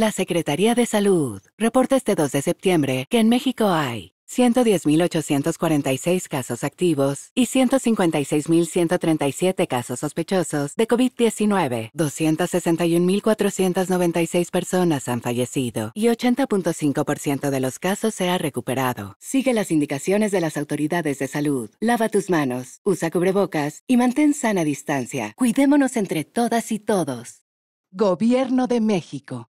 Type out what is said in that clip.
La Secretaría de Salud reporta este 2 de septiembre que en México hay 110.846 casos activos y 156.137 casos sospechosos de COVID-19. 261.496 personas han fallecido y 80.5% de los casos se ha recuperado. Sigue las indicaciones de las autoridades de salud. Lava tus manos, usa cubrebocas y mantén sana distancia. Cuidémonos entre todas y todos. Gobierno de México.